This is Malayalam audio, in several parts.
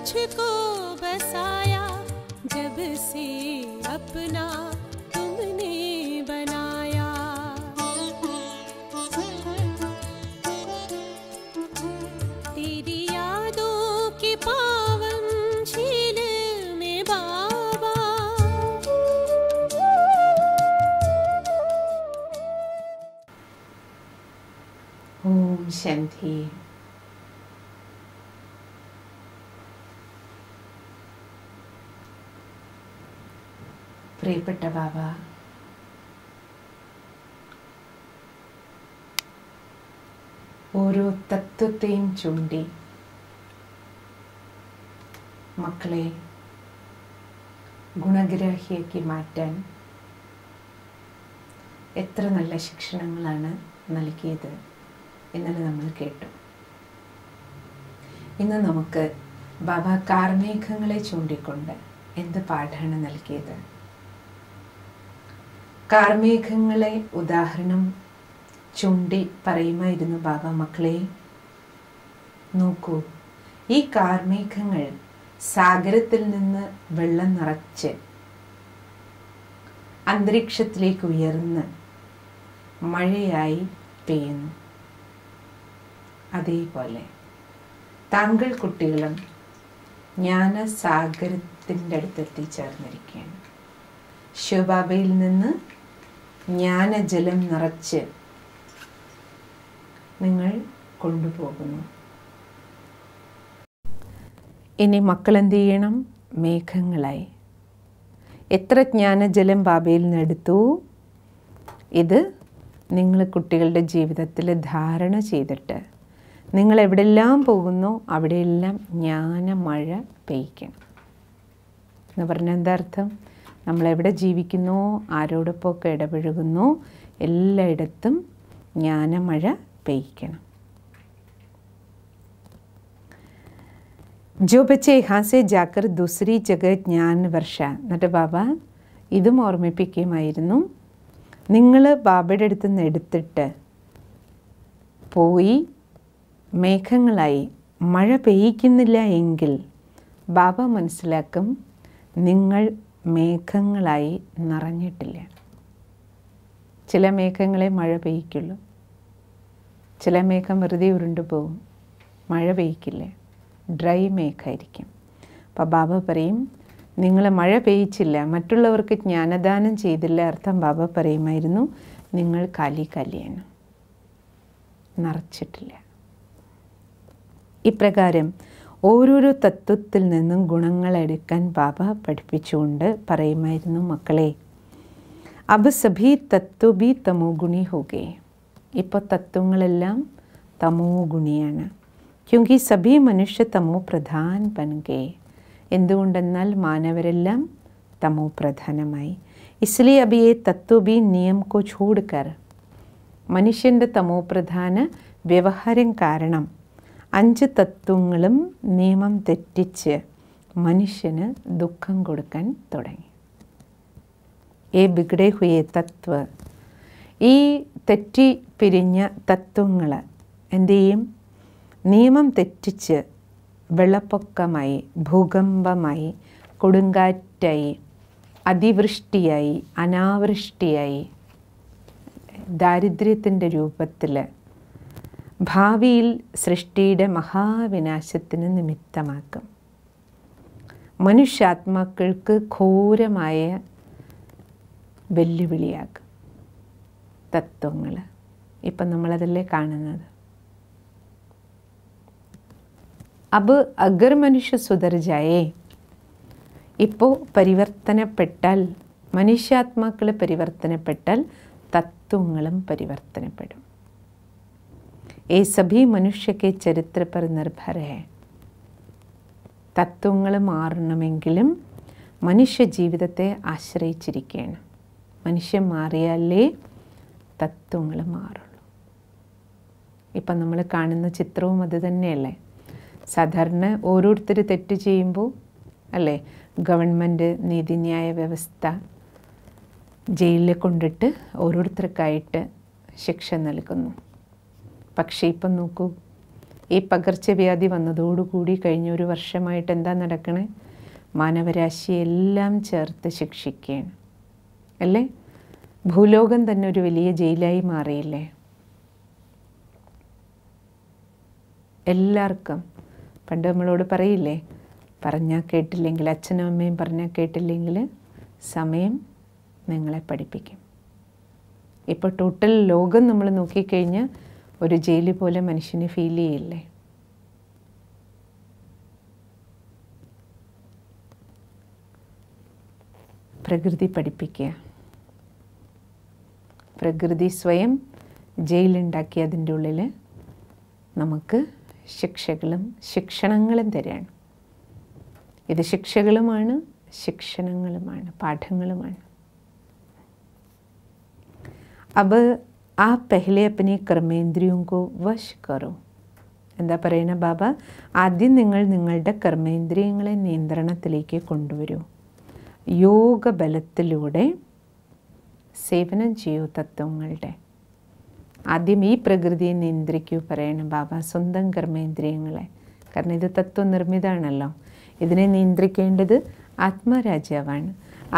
मुझको बसाया जब से अपना तुमने बनाया तेरी यादों के पावन झील में बाबा ओम शांति Dear Baba, ഓരോ തത്വത്തെയും ചൂണ്ടി മക്കളെ ഗുണഗ്രാഹിയാക്കി മാറ്റാൻ എത്ര നല്ല ശിക്ഷണങ്ങളാണ് നൽകിയത് ഇന്നലെ നമ്മൾ കേട്ടു ഇന്ന് നമുക്ക് ബാബ കാർമേഘങ്ങളെ ചൂണ്ടിക്കൊണ്ട് എന്ത് പാഠമാണ് നൽകിയത് കാർമേഘങ്ങളെ ഉദാഹരണം ചൂണ്ടി പറയുമായിരുന്നു ബാബ മക്കളെ നോക്കൂ ഈ കാർമേഘങ്ങൾ സാഗരത്തിൽ നിന്ന് വെള്ളം നിറച്ച് അന്തരീക്ഷത്തിലേക്ക് ഉയർന്ന് മഴയായി പെയ്യുന്നു അതേപോലെ താങ്കൾ കുട്ടികളും അടുത്തെത്തി ചേർന്നിരിക്കുകയാണ് ശിവബാബയിൽ നിന്ന് ജ്ഞാനജലം നിറച്ച് നിങ്ങൾ കൊണ്ടുപോകുന്നു ഇനി മക്കളെന്ത് ചെയ്യണം മേഘങ്ങളായി എത്ര ജ്ഞാനജലം ബാബയിൽ നിന്നെടുത്തു ഇത് നിങ്ങൾ കുട്ടികളുടെ ജീവിതത്തിൽ ധാരണ ചെയ്തിട്ട് നിങ്ങൾ എവിടെല്ലാം പോകുന്നു അവിടെയെല്ലാം ജ്ഞാനമഴ പെയ്ക്കണം എന്ന് പറഞ്ഞ എന്താർത്ഥം നമ്മളെവിടെ ജീവിക്കുന്നു ആരോടൊപ്പമൊക്കെ ഇടപഴകുന്നു എല്ലായിടത്തും ജ്ഞാനമഴ പെയ്ക്കണം ജോ बच्चे ഹാസെ से जाकर दूसरी ജ്ഞാൻ ज्ञान വർഷ എന്നിട്ട് ബാബ ഇതും ഓർമ്മിപ്പിക്കുമായിരുന്നു നിങ്ങൾ ബാബയുടെ അടുത്ത് നിന്ന് എടുത്തിട്ട് പോയി മേഘങ്ങളായി മഴ പെയ്യിക്കുന്നില്ല എങ്കിൽ ബാബ മനസ്സിലാക്കും നിങ്ങൾ മേഘങ്ങളായി നിറഞ്ഞിട്ടില്ല ചില മേഘങ്ങളെ മഴ പെയ്യ്ക്കുള്ളൂ ചില മേഘം വെറുതെ ഉരുണ്ടു പോകും മഴ പെയ്യ്ക്കില്ല ഡ്രൈ മേഘായിരിക്കും അപ്പോൾ ബാബ പറയും നിങ്ങൾ മഴ പെയ്യിച്ചില്ല മറ്റുള്ളവർക്ക് ജ്ഞാനദാനം ചെയ്തില്ല അർത്ഥം ബാബ പറയുമായിരുന്നു നിങ്ങൾ കലി കലിയാണ് നിറച്ചിട്ടില്ല ഇപ്രകാരം ഓരോരോ തത്വത്തിൽ നിന്നും ഗുണങ്ങളെടുക്കാൻ ബാബ പഠിപ്പിച്ചുകൊണ്ട് പറയുമായിരുന്നു മക്കളെ അബ് സഭി തത്വ ബി തമോ ഗുണി ഹോകെ ഇപ്പോൾ തത്വങ്ങളെല്ലാം തമോ ഗുണിയാണ് ക്യൂങ്കി സഭി മനുഷ്യ തമോ പ്രധാൻ പൻകെ എന്തുകൊണ്ടെന്നാൽ മാനവരെല്ലാം തമോ പ്രധാനമായി ഇസ്ലി അബി എ തത്വ ബി നിയം കോ ഛോഡ് കർ മനുഷ്യൻ്റെ തമോ പ്രധാന വ്യവഹാരം കാരണം അഞ്ച് തത്വങ്ങളും നിയമം തെറ്റിച്ച് മനുഷ്യന് ദുഃഖം കൊടുക്കാൻ തുടങ്ങി ഏ ബിഗഡേ ഹുയെ തത്വ ഈ തെറ്റി പിരിഞ്ഞ തത്വങ്ങൾ എന്തു ചെയ്യും നിയമം തെറ്റിച്ച് വെള്ളപ്പൊക്കമായി ഭൂകമ്പമായി കൊടുങ്കാറ്റായി അതിവൃഷ്ടിയായി അനാവൃഷ്ടിയായി ദാരിദ്ര്യത്തിൻ്റെ രൂപത്തിൽ ഭാവിയിൽ സൃഷ്ടിയുടെ മഹാവിനാശത്തിന് നിമിത്തമാക്കും മനുഷ്യാത്മാക്കൾക്ക് ഘോരമായ വെല്ലുവിളിയാക്കും തത്വങ്ങൾ ഇപ്പം നമ്മളതല്ലേ കാണുന്നത് അബ് അഗർ മനുഷ്യ സുതർജയെ ഇപ്പോൾ പരിവർത്തനപ്പെട്ടാൽ മനുഷ്യാത്മാക്കൾ പരിവർത്തനപ്പെട്ടാൽ തത്വങ്ങളും പരിവർത്തനപ്പെടും ये सभी मनुष्य के चरित्र पर निर्भर है തത്വങ്ങൾ മാറണമെങ്കിലും മനുഷ്യ ജീവിതത്തെ ആശ്രയിച്ചിരിക്കുകയാണ് മനുഷ്യൻ മാറിയാലേ തത്വങ്ങൾ മാറുള്ളൂ ഇപ്പം നമ്മൾ കാണുന്ന ചിത്രവും അത് തന്നെയല്ലേ സാധാരണ ഓരോരുത്തർ തെറ്റ് ചെയ്യുമ്പോൾ അല്ലേ ഗവൺമെൻറ് നീതിന്യായ വ്യവസ്ഥ ജയിലിൽ കൊണ്ടിട്ട് ഓരോരുത്തർക്കായിട്ട് ശിക്ഷ നൽകുന്നു പക്ഷേ ഇപ്പം നോക്കൂ ഈ പകർച്ചവ്യാധി വന്നതോടുകൂടി കഴിഞ്ഞ ഒരു വർഷമായിട്ട് എന്താ നടക്കണേ മാനവരാശി എല്ലാം ചേർത്ത് ശിക്ഷിക്കുകയാണ് അല്ലേ ഭൂലോകം തന്നെ ഒരു വലിയ ജയിലായി മാറിയില്ലേ എല്ലാവർക്കും പണ്ട് നമ്മളോട് പറയില്ലേ പറഞ്ഞാൽ കേട്ടില്ലെങ്കിൽ അച്ഛനും അമ്മയും പറഞ്ഞാൽ കേട്ടില്ലെങ്കിൽ സമയം നിങ്ങളെ പഠിപ്പിക്കും ഇപ്പോൾ ടോട്ടൽ ലോകം നമ്മൾ നോക്കിക്കഴിഞ്ഞാൽ ഒരു ജയില് പോലെ മനുഷ്യന് ഫീൽ ചെയ്യില്ലേ പ്രകൃതി പഠിപ്പിക്കുക പ്രകൃതി സ്വയം ജയിലുണ്ടാക്കി അതിൻ്റെ ഉള്ളിൽ നമുക്ക് ശിക്ഷകളും ശിക്ഷണങ്ങളും തരികയാണ് ഇത് ശിക്ഷകളുമാണ് ശിക്ഷണങ്ങളുമാണ് പാഠങ്ങളുമാണ് അപ്പോൾ ആ പെഹ്ലെ അപ്പനെ കർമ്മേന്ദ്രിയും കോ വശ് കറോ എന്താ പറയുന്ന ബാബ ആദ്യം നിങ്ങൾ നിങ്ങളുടെ കർമ്മേന്ദ്രിയങ്ങളെ നിയന്ത്രണത്തിലേക്ക് കൊണ്ടുവരൂ യോഗ ബലത്തിലൂടെ സേവനം ചെയ്യൂ തത്വങ്ങളുടെ ആദ്യം ഈ പ്രകൃതിയെ നിയന്ത്രിക്കൂ പറയണം ബാബ സ്വന്തം കർമ്മേന്ദ്രിയങ്ങളെ കാരണം ഇത് തത്വനിർമ്മിതമാണല്ലോ ഇതിനെ നിയന്ത്രിക്കേണ്ടത് ആത്മരാജാവാണ്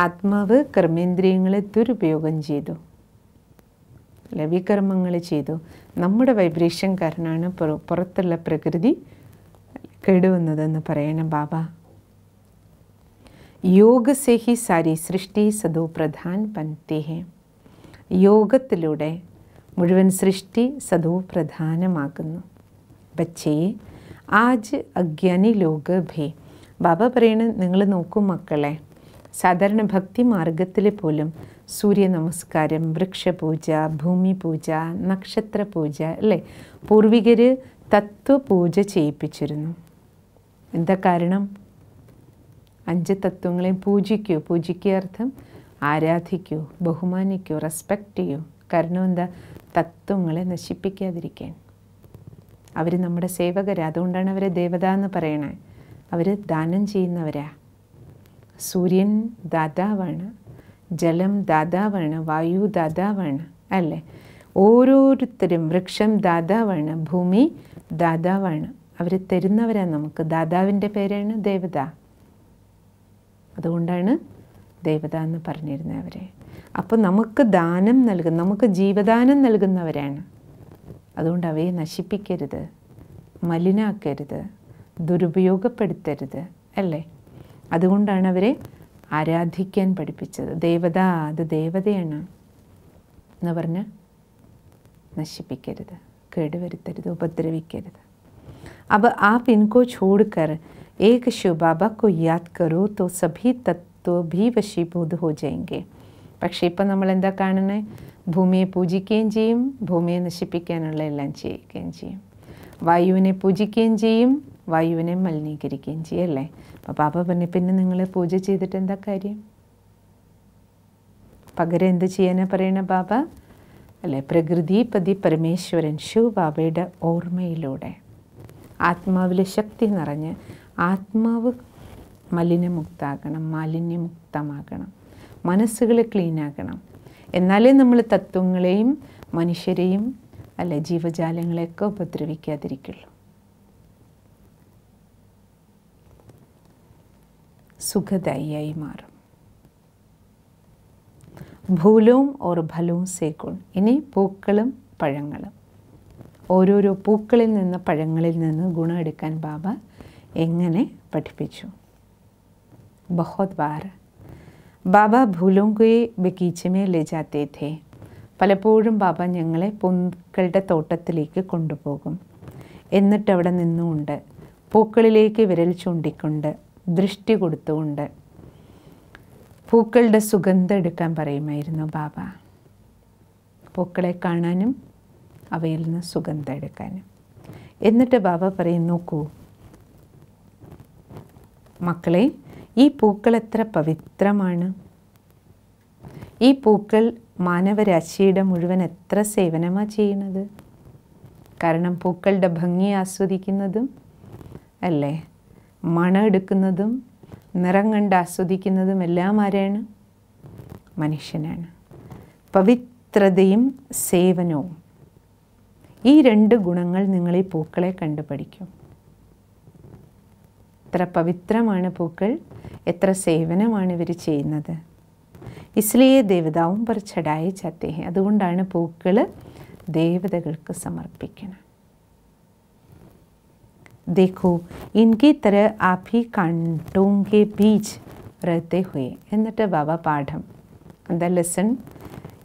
ആത്മാവ് കർമ്മേന്ദ്രിയങ്ങളെ ദുരുപയോഗം ചെയ്തു ലവികർമ്മങ്ങൾ ചെയ്തു നമ്മുടെ വൈബ്രേഷൻ കാരണമാണ് പുറത്തുള്ള പ്രകൃതി കേടുവന്നതെന്ന് പറയണം ബാബ യോഗ സേഹി സാരി സൃഷ്ടി സദോ പ്രധാൻ പന്തിഹേ യോഗത്തിലൂടെ മുഴുവൻ സൃഷ്ടി സദോ പ്രധാനമാകുന്നു പക്ഷേ ആജ് അജ്ഞാനി ലോക ഭേ ബാബ പറയണ നിങ്ങൾ നോക്കൂ മക്കളെ സാധാരണ ഭക്തി മാർഗത്തിൽ പോലും സൂര്യ നമസ്കാരം വൃക്ഷപൂജ ഭൂമിപൂജ നക്ഷത്രപൂജ അല്ലേ പൂർവികർ തത്വപൂജ ചെയ്യിപ്പിച്ചിരുന്നു എന്താ കാരണം അഞ്ച് തത്വങ്ങളെയും പൂജിക്കൂ പൂജിക്കുക അർത്ഥം ആരാധിക്കൂ ബഹുമാനിക്കൂ റെസ്പെക്റ്റ് ചെയ്യൂ കാരണം എന്താ തത്വങ്ങളെ നശിപ്പിക്കാതിരിക്കാൻ അവർ നമ്മുടെ സേവകരാ അതുകൊണ്ടാണ് അവരെ ദേവത എന്ന് പറയണേ അവർ ദാനം ചെയ്യുന്നവരാ സൂര്യൻ ദാതാവാണ് ജലം ദാതാവാണ് വായു ദാതാവാണ് അല്ലേ ഓരോരുത്തരും വൃക്ഷം ദാതാവാണ് ഭൂമി ദാതാവാണ് അവർ തരുന്നവരാണ് നമുക്ക് ദാതാവിൻ്റെ പേരാണ് ദേവത അതുകൊണ്ടാണ് ദേവത എന്ന് പറഞ്ഞിരുന്നത് അവരെ അപ്പോൾ നമുക്ക് ദാനം നൽകും നമുക്ക് ജീവദാനം നൽകുന്നവരാണ് അതുകൊണ്ട് അവയെ നശിപ്പിക്കരുത് മലിനാക്കരുത് ദുരുപയോഗപ്പെടുത്തരുത് അല്ലേ അതുകൊണ്ടാണ് അവരെ ആരാധിക്കാൻ പഠിപ്പിച്ചത് ദേവത അത് ദേവതയാണ് എന്ന് പറഞ്ഞ് നശിപ്പിക്കരുത് കേടുവരുത്തരുത് ഉപദ്രവിക്കരുത് अब आप इनको छोड़कर एक शिव बाबा को याद करो तो सभी തത്വ ഭീ വശീഭൂത് ഹോ ജയങ്കെ പക്ഷേ ഇപ്പം നമ്മളെന്താ കാണണേ ഭൂമിയെ പൂജിക്കുകയും ചെയ്യും ഭൂമിയെ നശിപ്പിക്കാനുള്ള എല്ലാം ചെയ്യുകയും ചെയ്യും വായുവിനെ പൂജിക്കുകയും ചെയ്യും വായുവിനെ മലിനീകരിക്കുകയും ചെയ്യല്ലേ അപ്പോൾ പാപ്പ പറഞ്ഞു പിന്നെ നിങ്ങൾ പൂജ ചെയ്തിട്ട് എന്താ കാര്യം പകരം എന്ത് ചെയ്യാനാ പറയണ ബാബ അല്ലെ പ്രകൃതിപതി പരമേശ്വരൻ ശിവ ബാബയുടെ ഓർമ്മയിലൂടെ ആത്മാവിലെ ശക്തി നിറഞ്ഞ് ആത്മാവ് മലിനമുക്താകണം മാലിന്യമുക്തമാകണം മനസ്സുകൾ ക്ലീനാക്കണം എന്നാലേ നമ്മൾ തത്വങ്ങളെയും മനുഷ്യരെയും അല്ലെ ജീവജാലങ്ങളെയൊക്കെ ഉപദ്രവിക്കാതിരിക്കുള്ളൂ സുഖദായിയായി മാറും ഭൂലവും ഓർ ഫലവും സേക്കും ഇനി പൂക്കളും പഴങ്ങളും ഓരോരോ പൂക്കളിൽ നിന്ന് പഴങ്ങളിൽ നിന്ന് ഗുണം എടുക്കാൻ ബാബ എങ്ങനെ പഠിപ്പിച്ചു ബഹോത് ബാർ ബാബ ഭൂലോം കുയെ ബഗീച്ചമേ ലജാത്തേ ജാത്തേ പലപ്പോഴും ബാബ ഞങ്ങളെ പൂക്കളുടെ തോട്ടത്തിലേക്ക് കൊണ്ടുപോകും എന്നിട്ട് അവിടെ നിന്നുകൊണ്ട് പൂക്കളിലേക്ക് വിരൽ ചൂണ്ടിക്കൊണ്ട് ദൃഷ്ടി കൊടുത്തുകൊണ്ട് പൂക്കളുടെ സുഗന്ധം എടുക്കാൻ പറയുമായിരുന്നു ബാബ പൂക്കളെ കാണാനും അവയിൽ നിന്ന് സുഗന്ധം എടുക്കാനും എന്നിട്ട് ബാബ പറയും നോക്കൂ മക്കളെ ഈ പൂക്കൾ എത്ര പവിത്രമാണ് ഈ പൂക്കൾ മാനവരാശിയുടെ മുഴുവൻ എത്ര സേവനമാണ് ചെയ്യുന്നത് കാരണം പൂക്കളുടെ ഭംഗി ആസ്വദിക്കുന്നതും അല്ലേ മണമെടുക്കുന്നതും നിറം കണ്ട് ആസ്വദിക്കുന്നതും എല്ലാം ആരാണ് മനുഷ്യനാണ് പവിത്രതയും സേവനവും ഈ രണ്ട് ഗുണങ്ങൾ നിങ്ങൾ ഈ പൂക്കളെ കണ്ടു പഠിക്കും എത്ര പവിത്രമാണ് പൂക്കൾ എത്ര സേവനമാണ് ഇവർ ചെയ്യുന്നത് ഇസ്ലിയെ ദേവതാവും പറച്ചടായി ചത്തേഹെ അതുകൊണ്ടാണ് പൂക്കൾ ദേവതകൾക്ക് സമർപ്പിക്കുന്നത് देखो इनकी तरह आप ही कांटों के बीच रहते हुए എന്നിട്ട് ബാബ പാഠം എന്താ ലെസൺ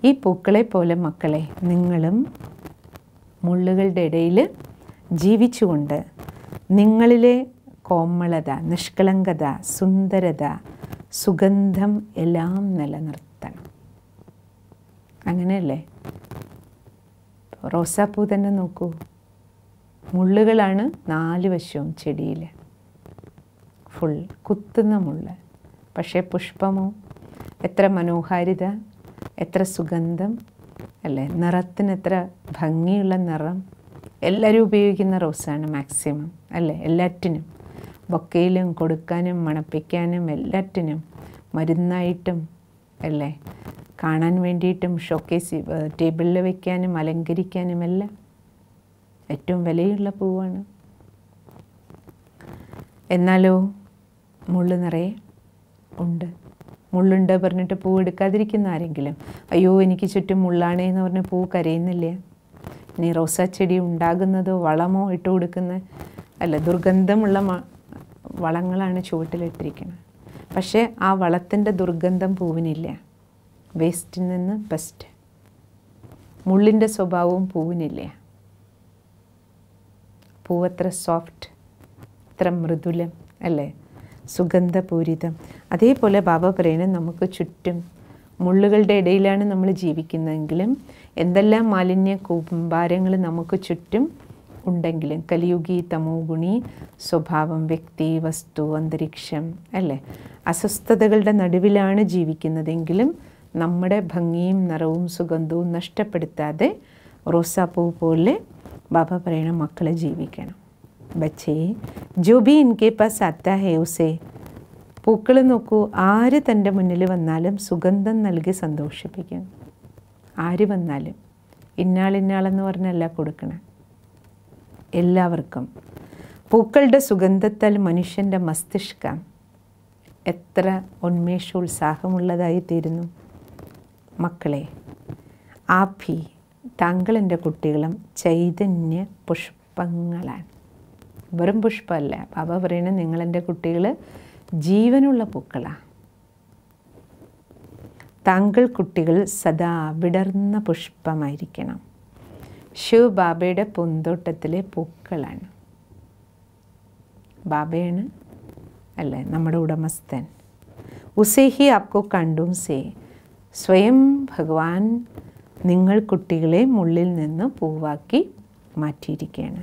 ഈ പൂക്കളെ പോലെ മക്കളെ നിങ്ങളും മുള്ളുകളുടെ ഇടയിൽ ജീവിച്ചുകൊണ്ട് നിങ്ങളിലെ കോമളത നിഷ്കളങ്കത സുന്ദരത സുഗന്ധം എല്ലാം നിലനിർത്തണം അങ്ങനെയല്ലേ റോസാപ്പൂ തന്നെ നോക്കൂ മുള്ളുകളാണ് നാല് വശവും ചെടിയിൽ ഫുൾ കുത്തുന്ന മുള്ള് പക്ഷേ പുഷ്പമോ എത്ര മനോഹാരിത എത്ര സുഗന്ധം അല്ലേ നിറത്തിന് എത്ര ഭംഗിയുള്ള നിറം എല്ലാവരും ഉപയോഗിക്കുന്ന റോസാണ് മാക്സിമം അല്ലേ എല്ലാറ്റിനും ബൊക്കയിലും കൊടുക്കാനും മണപ്പിക്കാനും എല്ലാറ്റിനും മരുന്നായിട്ടും അല്ലേ കാണാൻ വേണ്ടിയിട്ടും ഷോക്കേസ് ടേബിളിൽ വയ്ക്കാനും അലങ്കരിക്കാനും എല്ലാം ഏറ്റവും വിലയുള്ള പൂവാണ് എന്നാലോ മുള്ളു നിറയെ ഉണ്ട് മുള്ളുണ്ട് പറഞ്ഞിട്ട് പൂ എടുക്കാതിരിക്കുന്ന ആരെങ്കിലും അയ്യോ എനിക്ക് ചുറ്റും മുള്ളാണേ എന്ന് പറഞ്ഞ് പൂ കരയുന്നില്ലേ ഇനി റോസാ ചെടി ഉണ്ടാകുന്നതോ വളമോ ഇട്ട് കൊടുക്കുന്ന അല്ല ദുർഗന്ധമുള്ള വളങ്ങളാണ് ചുവട്ടിലിട്ടിരിക്കുന്നത് പക്ഷേ ആ വളത്തിൻ്റെ ദുർഗന്ധം പൂവിനില്ല വേസ്റ്റിൽ നിന്ന് ബെസ്റ്റ് മുള്ളിൻ്റെ സ്വഭാവവും പൂവിനില്ലേ പൂവത്ര സോഫ്റ്റ് അത്ര മൃദുലം അല്ലേ സുഗന്ധപൂരിതം അതേപോലെ ബാബ പറയുന്നത് നമുക്ക് ചുറ്റും മുള്ളുകളുടെ ഇടയിലാണ് നമ്മൾ ജീവിക്കുന്നതെങ്കിലും എന്തെല്ലാം മാലിന്യ കൂമ്പാരങ്ങൾ നമുക്ക് ചുറ്റും ഉണ്ടെങ്കിലും കലിയുഗി തമോ ഗുണി സ്വഭാവം വ്യക്തി വസ്തു അന്തരീക്ഷം അല്ലേ അസ്വസ്ഥതകളുടെ നടുവിലാണ് ജീവിക്കുന്നതെങ്കിലും നമ്മുടെ ഭംഗിയും നിറവും സുഗന്ധവും നഷ്ടപ്പെടുത്താതെ റോസാപ്പൂ പോലെ ബാബ പറയണം മക്കളെ ജീവിക്കണം പക്ഷേ ജോബി ബി ഇൻകെ പാസ് അത്ത ഹേ ഉസേ പൂക്കൾ നോക്കൂ ആര് തൻ്റെ മുന്നിൽ വന്നാലും സുഗന്ധം നൽകി സന്തോഷിപ്പിക്കും ആര് വന്നാലും ഇന്നാളിന്നാളെന്ന് പറഞ്ഞല്ല കൊടുക്കണം എല്ലാവർക്കും പൂക്കളുടെ സുഗന്ധത്താൽ മനുഷ്യൻ്റെ മസ്തിഷ്കം എത്ര ഉന്മേഷോത്സാഹമുള്ളതായി തീരുന്നു മക്കളെ ആഫി താങ്കളെൻ്റെ കുട്ടികളും ചൈതന്യ പുഷ്പങ്ങളാണ് വെറും പുഷ്പമല്ല ബാബ പറയുന്നത് നിങ്ങളെൻ്റെ കുട്ടികൾ ജീവനുള്ള പൂക്കളാണ് താങ്കൾ കുട്ടികൾ സദാ വിടർന്ന പുഷ്പമായിരിക്കണം ശിവ് ബാബയുടെ പൂന്തോട്ടത്തിലെ പൂക്കളാണ് ബാബയാണ് അല്ലേ നമ്മുടെ ഉടമസ്ഥൻ ഉസേഹി ഹി ആപ്കോ കണ്ടും സേ സ്വയം ഭഗവാൻ നിങ്ങൾ കുട്ടികളെ മുള്ളിൽ നിന്ന് പൂവാക്കി മാറ്റിയിരിക്കുകയാണ്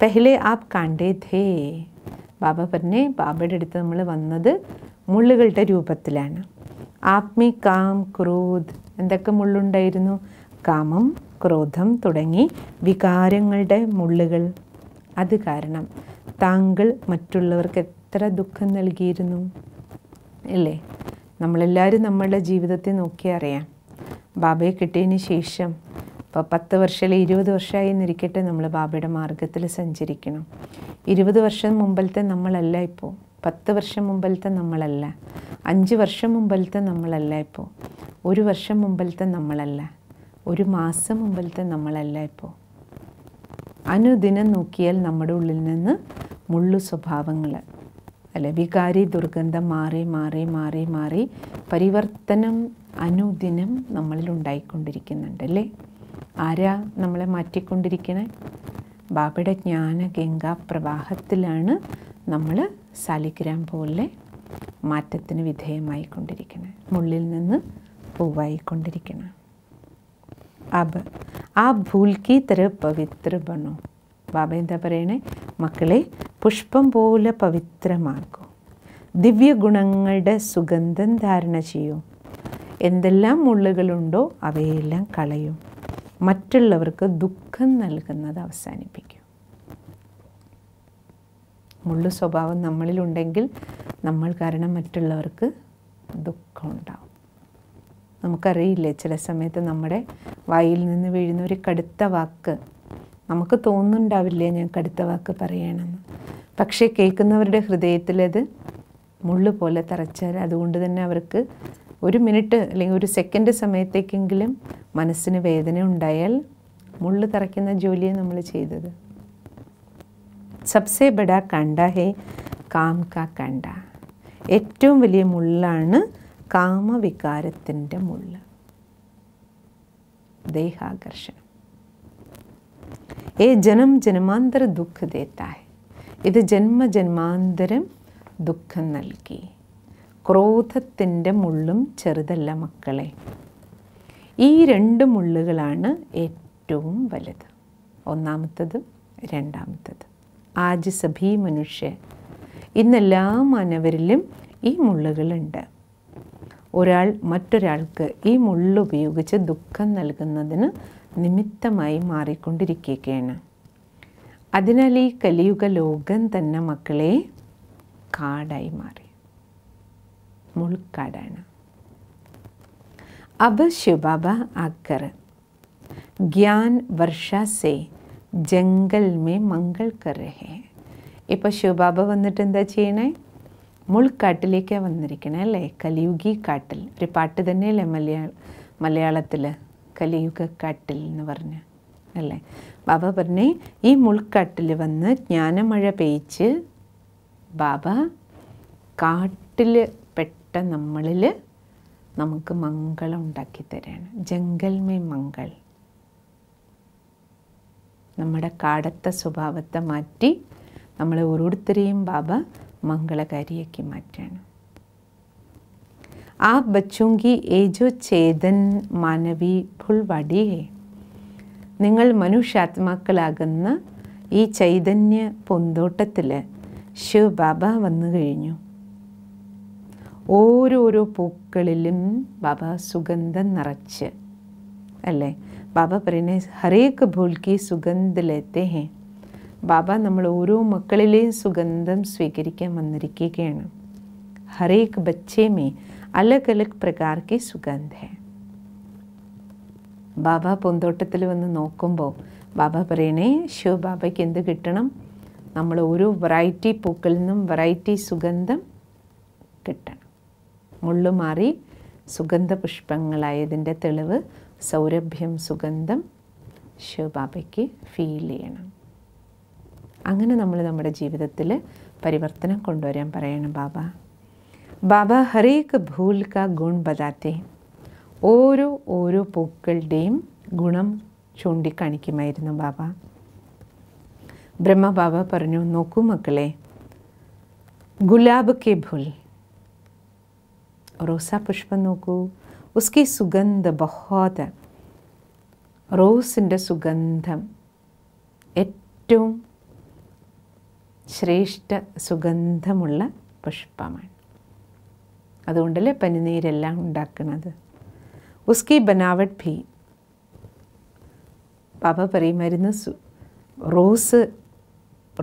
പെഹ്ലെ ആപ് കാണ്ടേ ധേ ബാബ പറഞ്ഞേ ബാബയുടെ അടുത്ത് നമ്മൾ വന്നത് മുള്ളുകളുടെ രൂപത്തിലാണ് ആത്മി കാം ക്രോധ് എന്തൊക്കെ മുള്ളുണ്ടായിരുന്നു കാമം ക്രോധം തുടങ്ങി വികാരങ്ങളുടെ മുള്ളുകൾ അത് കാരണം താങ്കൾ മറ്റുള്ളവർക്ക് എത്ര ദുഃഖം നൽകിയിരുന്നു അല്ലേ നമ്മളെല്ലാവരും നമ്മളുടെ ജീവിതത്തെ നോക്കിയറിയാം ബാബയെ കിട്ടിയതിന് ശേഷം ഇപ്പോൾ പത്ത് വർഷം ഇരുപത് വർഷമായി എന്നിരിക്കട്ടെ നമ്മൾ ബാബയുടെ മാർഗത്തിൽ സഞ്ചരിക്കണം ഇരുപത് വർഷം മുമ്പിലത്തെ നമ്മളല്ല ഇപ്പോൾ പത്ത് വർഷം മുമ്പിലത്തെ നമ്മളല്ല അഞ്ച് വർഷം മുമ്പിലത്തെ നമ്മളല്ല ഇപ്പോൾ ഒരു വർഷം മുമ്പിലത്തെ നമ്മളല്ല ഒരു മാസം മുമ്പിലത്തെ നമ്മളല്ല ഇപ്പോൾ അനുദിനം നോക്കിയാൽ നമ്മുടെ ഉള്ളിൽ നിന്ന് മുള്ളു സ്വഭാവങ്ങൾ അല്ലെ വികാരി ദുർഗന്ധം മാറി മാറി മാറി മാറി പരിവർത്തനം അനുദിനം നമ്മളിൽ ഉണ്ടായിക്കൊണ്ടിരിക്കുന്നുണ്ട് അല്ലേ ആരാ നമ്മളെ മാറ്റിക്കൊണ്ടിരിക്കണേ ബാബയുടെ ജ്ഞാന ഗംഗാ പ്രവാഹത്തിലാണ് നമ്മൾ സാലിഗ്രാം പോലെ മാറ്റത്തിന് വിധേയമായിക്കൊണ്ടിരിക്കണം മുള്ളിൽ നിന്ന് പൂവായിക്കൊണ്ടിരിക്കണം അബ് ആ ഭൂൽക്കി തര പവിത്ര ബണോ ബാബ എന്താ പറയണേ മക്കളെ പുഷ്പം പോലെ പവിത്രമാക്കും ദിവ്യഗുണങ്ങളുടെ സുഗന്ധം ധാരണ ചെയ്യൂ എന്തെല്ലാം മുള്ളുകളുണ്ടോ അവയെല്ലാം കളയും മറ്റുള്ളവർക്ക് ദുഃഖം നൽകുന്നത് അവസാനിപ്പിക്കും മുള്ളു സ്വഭാവം നമ്മളിലുണ്ടെങ്കിൽ നമ്മൾ കാരണം മറ്റുള്ളവർക്ക് ദുഃഖം ഉണ്ടാവും നമുക്കറിയില്ലേ ചില സമയത്ത് നമ്മുടെ വായിൽ നിന്ന് വീഴുന്ന ഒരു കടുത്ത വാക്ക് നമുക്ക് തോന്നുന്നുണ്ടാവില്ലേ ഞാൻ കടുത്ത വാക്ക് പറയണമെന്ന് പക്ഷേ കേൾക്കുന്നവരുടെ ഹൃദയത്തിലത് മുള്ളു പോലെ തറച്ചാൽ അതുകൊണ്ട് തന്നെ അവർക്ക് ഒരു മിനിറ്റ് അല്ലെങ്കിൽ ഒരു സെക്കൻഡ് സമയത്തേക്കെങ്കിലും മനസ്സിന് വേദന ഉണ്ടായാൽ മുള്ളു തറയ്ക്കുന്ന ജോലിയാണ് നമ്മൾ ചെയ്തത് സബ്സെ ബഡ കണ്ട ഹേ കാം കാ കണ്ട ഏറ്റവും വലിയ മുള്ളാണ് കാമവികാരത്തിൻ്റെ മുള്ള ദേഹാകർഷണം ഏ ജനം ജന്മാന്തര ദുഃഖ ദേത്തായ ഇത് ജന്മ ജന്മാന്തരം ദുഃഖം നൽകി ക്രോധത്തിൻ്റെ മുള്ളും ചെറുതല്ല മക്കളെ ഈ രണ്ട് മുള്ളുകളാണ് ഏറ്റവും വലുത് ഒന്നാമത്തതും ആജ് സഭീ മനുഷ്യ ഇന്നെല്ലാ മാനവരിലും ഈ മുള്ളുകളുണ്ട് ഒരാൾ മറ്റൊരാൾക്ക് ഈ മുള്ളുപയോഗിച്ച് ദുഃഖം നൽകുന്നതിന് നിമിത്തമായി മാറിക്കൊണ്ടിരിക്കുകയാണ് അതിനാൽ ഈ കലിയുഗ ലോകം തന്നെ മക്കളെ കാടായി മാറി മുൾക്കാടാണ് അബ് ശുബാബ ആക്കർ ജ്ഞാൻ വർഷ സേ ജംഗൽ മേ മംഗൾ കറേ ഇപ്പോൾ ശുബാബ വന്നിട്ട് എന്താ ചെയ്യണേ മുൾക്കാട്ടിലേക്കാണ് വന്നിരിക്കണേ അല്ലേ കലിയുഗി കാട്ടിൽ ഒരു പാട്ട് തന്നെയല്ലേ മലയാള മലയാളത്തിൽ കലിയുഗ കാട്ടിൽ എന്ന് പറഞ്ഞ് അല്ലേ ബാബ പറഞ്ഞേ ഈ മുൾക്കാട്ടിൽ വന്ന് ജ്ഞാനമഴ പെയ്ച്ച് ബാബ കാട്ടിൽ പെട്ട നമ്മളിൽ നമുക്ക് മംഗളം ഉണ്ടാക്കി തരാണ് ജംഗൽമേ മംഗൾ നമ്മുടെ കാടത്തെ സ്വഭാവത്തെ മാറ്റി നമ്മളെ ഓരോരുത്തരെയും ബാബ മംഗളകാരിയാക്കി മാറ്റാണ് ആ बच्चों ഏജോ ചേതൻ മാനവി ഫുൾവടി है നിങ്ങൾ മനുഷ്യാത്മാക്കളാകുന്ന ഈ ചൈതന്യ പൊന്തോട്ടത്തിൽ ശിവ് ബാബ വന്നു കഴിഞ്ഞു ഓരോരോ പൂക്കളിലും ബാബ സുഗന്ധം നിറച്ച് അല്ലേ ബാബ പറയുന്നത് ഹരേക്ക് ഭൂൽക്കി സുഗന്ധിലെത്തെ ഹേ ബാബ നമ്മൾ ഓരോ മക്കളിലെയും സുഗന്ധം സ്വീകരിക്കാൻ വന്നിരിക്കുകയാണ് ഹരേക്ക് ബച്ചേമേ അലഗ് അലഗ് പ്രകാർക്ക് സുഗന്ധ ബാബ പൂന്തോട്ടത്തിൽ വന്ന് നോക്കുമ്പോൾ ബാബ പറയണേ ശിവ ബാബയ്ക്ക് എന്ത് കിട്ടണം നമ്മൾ ഓരോ വെറൈറ്റി പൂക്കളിൽ നിന്നും വെറൈറ്റി സുഗന്ധം കിട്ടണം മുള്ളു മാറി സുഗന്ധപുഷ്പങ്ങളായതിൻ്റെ തെളിവ് സൗരഭ്യം സുഗന്ധം ശിവബാബയ്ക്ക് ഫീൽ ചെയ്യണം അങ്ങനെ നമ്മൾ നമ്മുടെ ജീവിതത്തിൽ പരിവർത്തനം കൊണ്ടുവരാൻ പറയണം ബാബ ബാബ ഹരേക്ക് ഭൂൽ കാ ഗുൺ ബദാത്തെ ഓരോ ഓരോ പൂക്കളുടെയും ഗുണം ചൂണ്ടിക്കാണിക്കുമായിരുന്നു ബാബ ബ്രഹ്മബാബ പറഞ്ഞു നോക്കൂ മക്കളെ ഗുലാബ് കെ ഭുൽ റോസാ പുഷ്പം നോക്കൂ ഉസ്കി സുഗന്ധ ബഹോദ റോസിൻ്റെ സുഗന്ധം ഏറ്റവും ശ്രേഷ്ഠ സുഗന്ധമുള്ള പുഷ്പമാണ് അതുകൊണ്ടല്ലേ പനിനീരെല്ലാം ഉണ്ടാക്കുന്നത് ഉസ്കി ബനാവട്ട് ഭീ പാപ പറയും മരുന്ന് റോസ്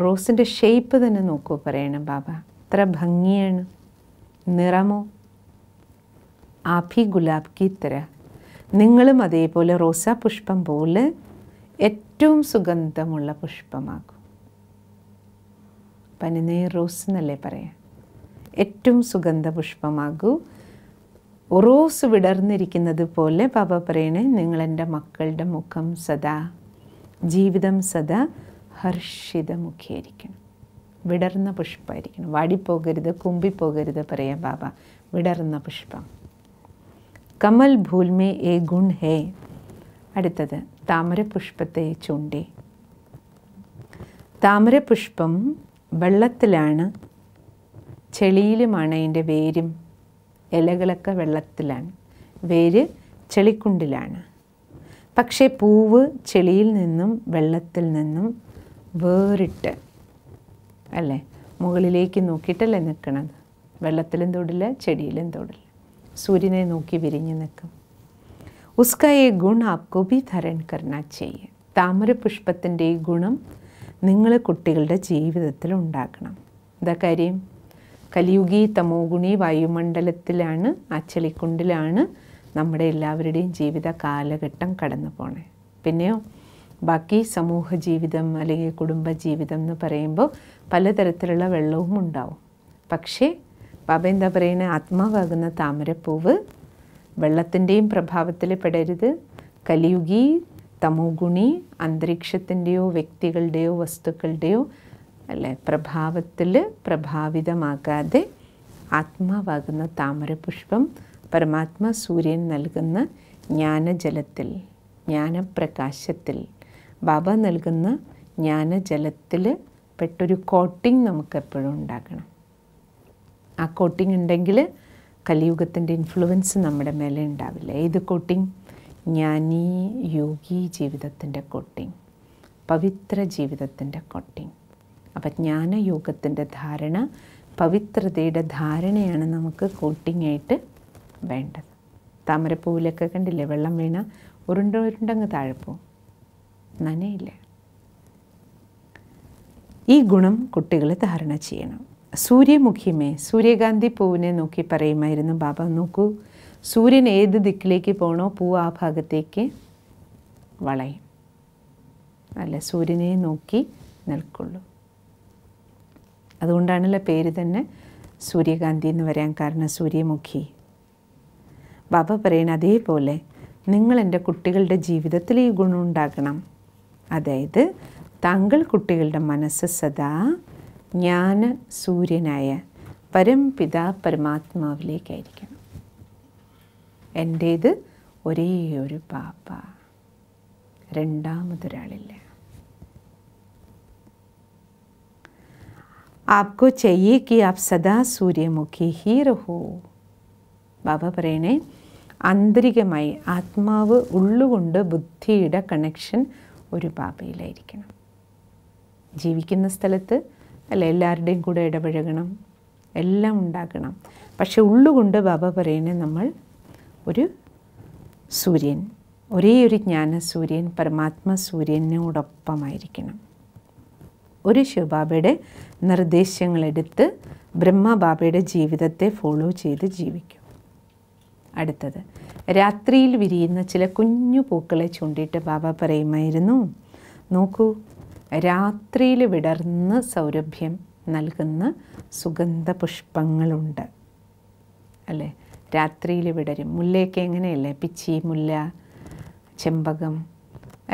റോസിൻ്റെ ഷേപ്പ് തന്നെ നോക്കൂ പറയണം ബാബ എത്ര ഭംഗിയാണ് നിറമോ ആഭി ഗുലാബ് കി തര നിങ്ങളും അതേപോലെ റോസാ പുഷ്പം പോലെ ഏറ്റവും സുഗന്ധമുള്ള പുഷ്പമാകും പനിനീർ റോസ് എന്നല്ലേ പറയാം ഏറ്റവും സുഗന്ധ പുഷ്പമാകൂ റോസ് വിടർന്നിരിക്കുന്നത് പോലെ പാപ പറയണേ നിങ്ങളെൻ്റെ മക്കളുടെ മുഖം സദാ ജീവിതം സദാ ഹർഷിത മുഖിയായിരിക്കണം വിടർന്ന പുഷ്പമായിരിക്കണം വാടിപ്പോകരുത് കുമ്പിപ്പോകരുത് പറയാം ബാബ വിടർന്ന പുഷ്പം കമൽ ഭൂൽമേ എ ഗുൺ ഹേ അടുത്തത് താമരപുഷ്പത്തെ ചൂണ്ടി താമരപുഷ്പം വെള്ളത്തിലാണ് ചെളിയിലുമാണ് അതിൻ്റെ വേരും ഇലകളൊക്കെ വെള്ളത്തിലാണ് വേര് ചെളിക്കുണ്ടിലാണ് പക്ഷേ പൂവ് ചെളിയിൽ നിന്നും വെള്ളത്തിൽ നിന്നും വേറിട്ട് അല്ലേ മുകളിലേക്ക് നോക്കിയിട്ടല്ലേ നിൽക്കണത് വെള്ളത്തിലും തൊടില്ല ചെടിയിലും തൊടില്ല സൂര്യനെ നോക്കി വിരിഞ്ഞ് നിൽക്കും ഉസ്കയെ ഗുണ ഗുൺ ആപ്കോ ബി ധരൺ കർണ ചെയ്യേ താമരപുഷ്പത്തിൻ്റെ ഈ ഗുണം നിങ്ങൾ കുട്ടികളുടെ ജീവിതത്തിൽ ഉണ്ടാക്കണം എന്താ കാര്യം കലിയുഗി തമോഗുണി വായുമണ്ഡലത്തിലാണ് ആ ചെളിക്കുണ്ടിലാണ് നമ്മുടെ എല്ലാവരുടെയും ജീവിത കാലഘട്ടം കടന്നു പോണേ പിന്നെയോ ബാക്കി സമൂഹ ജീവിതം അല്ലെങ്കിൽ കുടുംബ ജീവിതം എന്ന് പറയുമ്പോൾ പലതരത്തിലുള്ള വെള്ളവും ഉണ്ടാവും പക്ഷേ ബാബ എന്താ പറയുന്നത് ആത്മാവാകുന്ന താമരപ്പൂവ് വെള്ളത്തിൻ്റെയും പ്രഭാവത്തിൽ പെടരുത് കലിയുഗി തമോഗുണി അന്തരീക്ഷത്തിൻ്റെയോ വ്യക്തികളുടെയോ വസ്തുക്കളുടെയോ അല്ലെ പ്രഭാവത്തിൽ പ്രഭാവിതമാകാതെ ആത്മാവാകുന്ന താമരപുഷ്പം പരമാത്മ സൂര്യൻ നൽകുന്ന ജ്ഞാനജലത്തിൽ ജ്ഞാനപ്രകാശത്തിൽ ബാബ നൽകുന്ന ജ്ഞാനജലത്തിൽ പെട്ടൊരു കോട്ടിംഗ് നമുക്ക് എപ്പോഴും ഉണ്ടാക്കണം ആ കോട്ടിംഗ് ഉണ്ടെങ്കിൽ കലിയുഗത്തിൻ്റെ ഇൻഫ്ലുവൻസ് നമ്മുടെ മേലെ ഉണ്ടാവില്ല ഏത് കോട്ടിംഗ് ജ്ഞാനി യോഗി ജീവിതത്തിൻ്റെ കോട്ടിംഗ് പവിത്ര ജീവിതത്തിൻ്റെ കോട്ടിംഗ് അപ്പം ജ്ഞാനയോഗത്തിൻ്റെ ധാരണ പവിത്രതയുടെ ധാരണയാണ് നമുക്ക് കോട്ടിങ്ങായിട്ട് വേണ്ടത് താമരപ്പൂവിലൊക്കെ കണ്ടില്ലേ വെള്ളം വീണ ഉരുണ്ട ഉരുണ്ടങ്ങ് താഴെ പോവും നനയില്ല ഈ ഗുണം കുട്ടികൾ ധാരണ ചെയ്യണം സൂര്യമുഖിമേ സൂര്യകാന്തി പൂവിനെ നോക്കി പറയുമായിരുന്നു ബാബ നോക്കൂ സൂര്യൻ ഏത് ദിക്കിലേക്ക് പോകണോ പൂ ആ ഭാഗത്തേക്ക് വളയും അല്ല സൂര്യനെ നോക്കി നിൽക്കുള്ളൂ അതുകൊണ്ടാണല്ലോ പേര് തന്നെ സൂര്യകാന്തി എന്ന് വരാൻ കാരണം സൂര്യമുഖി ബാബ പറയണ അതേപോലെ നിങ്ങൾ എൻ്റെ കുട്ടികളുടെ ജീവിതത്തിൽ ഈ ഗുണം ഉണ്ടാക്കണം അതായത് താങ്കൾ കുട്ടികളുടെ മനസ്സ് സദാ ജ്ഞാന സൂര്യനായ പരംപിത പരമാത്മാവിലേക്കായിരിക്കണം എൻ്റേത് ഒരേ ഒരു പാപ്പ രണ്ടാമതൊരാളില്ല आपको चाहिए कि आप സദാ സൂര്യമുഖി ഹീറഹോ ബാബ പറയണേ ആന്തരികമായി ആത്മാവ് ഉള്ളുകൊണ്ട് ബുദ്ധിയുടെ കണക്ഷൻ ഒരു പാപയിലായിരിക്കണം ജീവിക്കുന്ന സ്ഥലത്ത് അല്ല എല്ലാവരുടെയും കൂടെ ഇടപഴകണം എല്ലാം ഉണ്ടാക്കണം പക്ഷെ ഉള്ളുകൊണ്ട് ബാബ പറയുന്നത് നമ്മൾ ഒരു സൂര്യൻ ഒരേ ഒരു ജ്ഞാന സൂര്യൻ പരമാത്മ സൂര്യനോടൊപ്പമായിരിക്കണം ഒരു ശിവബാബയുടെ നിർദ്ദേശങ്ങളെടുത്ത് ബ്രഹ്മബാബയുടെ ജീവിതത്തെ ഫോളോ ചെയ്ത് ജീവിക്കും അടുത്തത് രാത്രിയിൽ വിരിയുന്ന ചില കുഞ്ഞു പൂക്കളെ ചൂണ്ടിയിട്ട് ബാബ പറയുമായിരുന്നു നോക്കൂ രാത്രിയിൽ വിടർന്ന് സൗരഭ്യം നൽകുന്ന സുഗന്ധ പുഷ്പങ്ങളുണ്ട് അല്ലേ രാത്രിയിൽ വിടരും മുല്ലയൊക്കെ എങ്ങനെയല്ലേ പിച്ചി മുല്ല ചെമ്പകം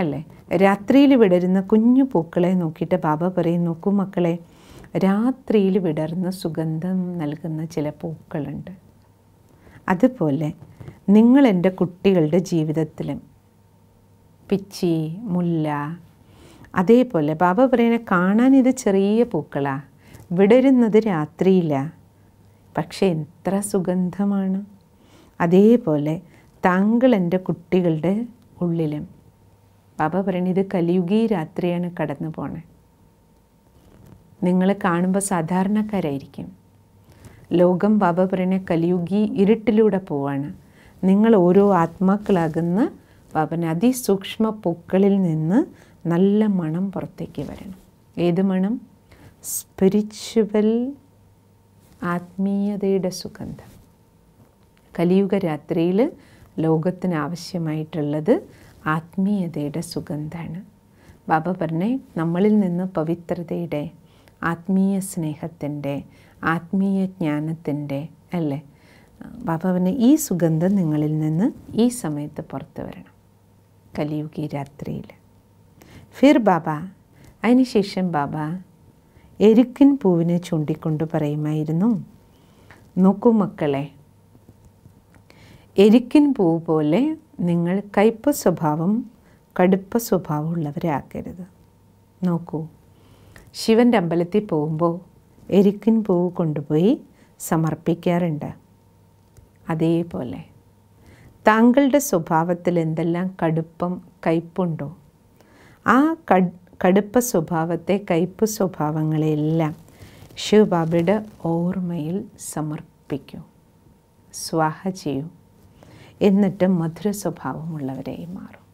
അല്ലേ രാത്രിയിൽ വിടരുന്ന കുഞ്ഞു പൂക്കളെ നോക്കിയിട്ട് ബാബ പറയും നോക്കൂ മക്കളെ രാത്രിയിൽ വിടർന്ന് സുഗന്ധം നൽകുന്ന ചില പൂക്കളുണ്ട് അതുപോലെ നിങ്ങൾ എൻ്റെ കുട്ടികളുടെ ജീവിതത്തിലും പിച്ചി മുല്ല അതേപോലെ ബാബ പറയണ കാണാൻ ഇത് ചെറിയ പൂക്കളാണ് വിടരുന്നത് രാത്രിയില്ല പക്ഷെ എത്ര സുഗന്ധമാണ് അതേപോലെ താങ്കൾ എൻ്റെ കുട്ടികളുടെ ഉള്ളിലും ബാബ പറയണ ഇത് കലിയുഗീ രാത്രിയാണ് കടന്നു പോണേ നിങ്ങൾ കാണുമ്പോൾ സാധാരണക്കാരായിരിക്കും ലോകം ബാബ പറയുന്ന കലിയുഗി ഇരുട്ടിലൂടെ പോവാണ് നിങ്ങൾ ഓരോ ആത്മാക്കളാകുന്ന ബാബൻ അതിസൂക്ഷ്മ പൂക്കളിൽ നിന്ന് നല്ല മണം പുറത്തേക്ക് വരണം ഏത് മണം സ്പിരിച്വൽ ആത്മീയതയുടെ സുഗന്ധം കലിയുഗ രാത്രിയിൽ ലോകത്തിന് ആവശ്യമായിട്ടുള്ളത് ആത്മീയതയുടെ സുഗന്ധമാണ് ബാബ പറഞ്ഞേ നമ്മളിൽ നിന്ന് പവിത്രതയുടെ ആത്മീയ സ്നേഹത്തിൻ്റെ ആത്മീയ ജ്ഞാനത്തിൻ്റെ അല്ലേ ബാബാവിന് ഈ സുഗന്ധം നിങ്ങളിൽ നിന്ന് ഈ സമയത്ത് പുറത്തു വരണം കലിയുഗി രാത്രിയിൽ ഫിർ ബാബ അതിനുശേഷം ബാബ എരുക്കിൻ പൂവിനെ ചൂണ്ടിക്കൊണ്ട് പറയുമായിരുന്നു നോക്കൂ മക്കളെ എരിക്കിൻ പൂവ് പോലെ നിങ്ങൾ കയ്പ സ്വഭാവം കടുപ്പ സ്വഭാവം ഉള്ളവരാക്കരുത് നോക്കൂ ശിവൻ്റെ അമ്പലത്തിൽ പോകുമ്പോൾ എരിക്കിൻ പൂവ് കൊണ്ടുപോയി സമർപ്പിക്കാറുണ്ട് അതേപോലെ താങ്കളുടെ സ്വഭാവത്തിൽ എന്തെല്ലാം കടുപ്പം കയ്പുണ്ടോ ആ കടുപ്പ സ്വഭാവത്തെ കയ്പ് സ്വഭാവങ്ങളെല്ലാം ശിവബാബയുടെ ഓർമ്മയിൽ സമർപ്പിക്കൂ സ്വാഹ ചെയ്യൂ എന്നിട്ട് മധുര സ്വഭാവമുള്ളവരായി മാറും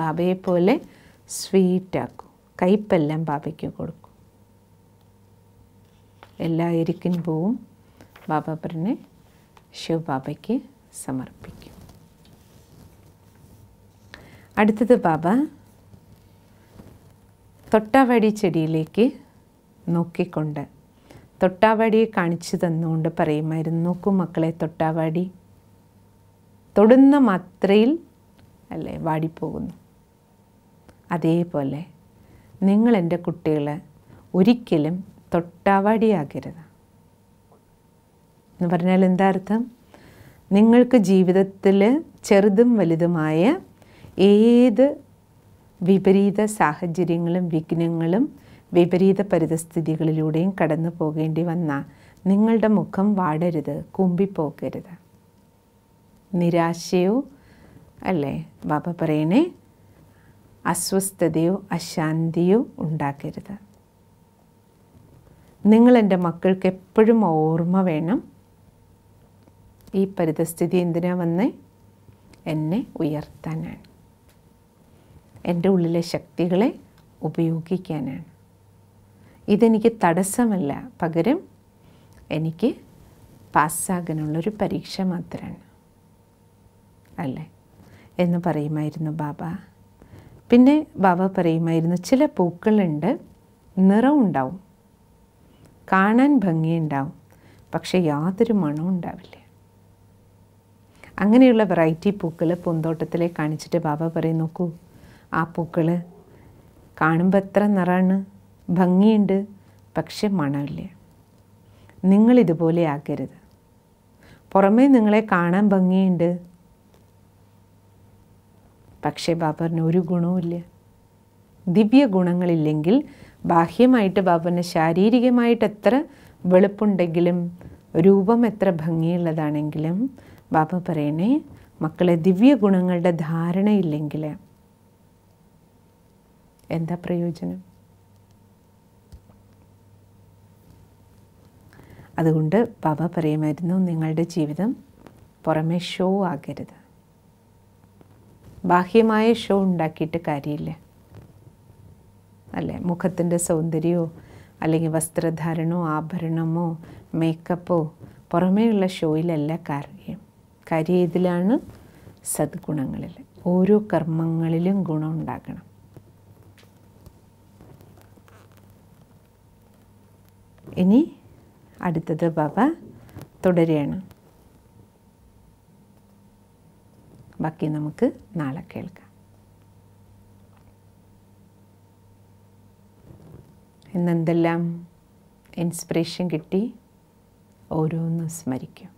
ബാബയെപ്പോലെ പോലെ സ്വീറ്റാക്കും കയ്പെല്ലാം ബാബയ്ക്ക് കൊടുക്കും എല്ലാ എരിക്കിൻ പൂവും ബാബാപുരനെ ശിവബാബയ്ക്ക് സമർപ്പിക്കും അടുത്തത് ബാബ തൊട്ടാവാടി ചെടിയിലേക്ക് നോക്കിക്കൊണ്ട് തൊട്ടാവാടിയെ കാണിച്ചു തന്നുകൊണ്ട് പറയുമായിരുന്നു നോക്കൂ മക്കളെ തൊട്ടാവാടി തൊടുന്ന മാത്രയിൽ അല്ലേ വാടിപ്പോകുന്നു അതേപോലെ നിങ്ങൾ എൻ്റെ കുട്ടികളെ ഒരിക്കലും തൊട്ടവടിയാകരുത് എന്ന് പറഞ്ഞാൽ എന്താ അർത്ഥം നിങ്ങൾക്ക് ജീവിതത്തിൽ ചെറുതും വലുതുമായ ഏത് വിപരീത സാഹചര്യങ്ങളും വിഘ്നങ്ങളും വിപരീത പരിതസ്ഥിതികളിലൂടെയും കടന്നു പോകേണ്ടി വന്ന നിങ്ങളുടെ മുഖം വാടരുത് കുമ്പിപ്പോകരുത് നിരാശയോ അല്ലേ ബാബ പറയണേ അസ്വസ്ഥതയോ അശാന്തിയോ ഉണ്ടാക്കരുത് നിങ്ങൾ എൻ്റെ മക്കൾക്ക് എപ്പോഴും ഓർമ്മ വേണം ഈ പരിതസ്ഥിതി എന്തിനാ വന്ന് എന്നെ ഉയർത്താനാണ് എൻ്റെ ഉള്ളിലെ ശക്തികളെ ഉപയോഗിക്കാനാണ് ഇതെനിക്ക് തടസ്സമല്ല പകരം എനിക്ക് പാസ്സാകാനുള്ളൊരു പരീക്ഷ മാത്രമാണ് അല്ലേ എന്ന് പറയുമായിരുന്നു ബാബ പിന്നെ ബാബ പറയുമായിരുന്നു ചില പൂക്കളുണ്ട് നിറം കാണാൻ ഭംഗിയുണ്ടാവും പക്ഷേ യാതൊരു മണവും ഉണ്ടാവില്ല അങ്ങനെയുള്ള വെറൈറ്റി പൂക്കൾ പൂന്തോട്ടത്തിലെ കാണിച്ചിട്ട് ബാബ പറയും നോക്കൂ ആ പൂക്കൾ കാണുമ്പോൾ എത്ര നിറാണ് ഭംഗിയുണ്ട് പക്ഷെ മണമില്ല നിങ്ങളിതുപോലെ ആക്കരുത് പുറമേ നിങ്ങളെ കാണാൻ ഭംഗിയുണ്ട് പക്ഷേ ബാബറിന് ഒരു ഗുണവുമില്ല ദിവ്യ ഗുണങ്ങളില്ലെങ്കിൽ ബാഹ്യമായിട്ട് ബാബുവിന് ശാരീരികമായിട്ട് എത്ര വെളുപ്പുണ്ടെങ്കിലും രൂപം എത്ര ഭംഗിയുള്ളതാണെങ്കിലും ബാബ പറയണേ മക്കളെ ദിവ്യ ഗുണങ്ങളുടെ ധാരണയില്ലെങ്കിൽ എന്താ പ്രയോജനം അതുകൊണ്ട് ബാബ പറയുമായിരുന്നു നിങ്ങളുടെ ജീവിതം പുറമേ ഷോ ആകരുത് ബാഹ്യമായ ഷോ ഉണ്ടാക്കിയിട്ട് കാര്യമില്ല അല്ലേ മുഖത്തിൻ്റെ സൗന്ദര്യമോ അല്ലെങ്കിൽ വസ്ത്രധാരണമോ ആഭരണമോ മേക്കപ്പോ പുറമേയുള്ള ഷോയിലല്ല കാര്യം കാര്യം ഇതിലാണ് സദ്ഗുണങ്ങളിൽ ഓരോ കർമ്മങ്ങളിലും ഗുണം ഉണ്ടാക്കണം ഇനി അടുത്തത് ബാബ തുടരുകയാണ് ബാക്കി നമുക്ക് നാളെ കേൾക്കാം ഇന്നെന്തെല്ലാം ഇൻസ്പിറേഷൻ കിട്ടി ഓരോന്നും സ്മരിക്കും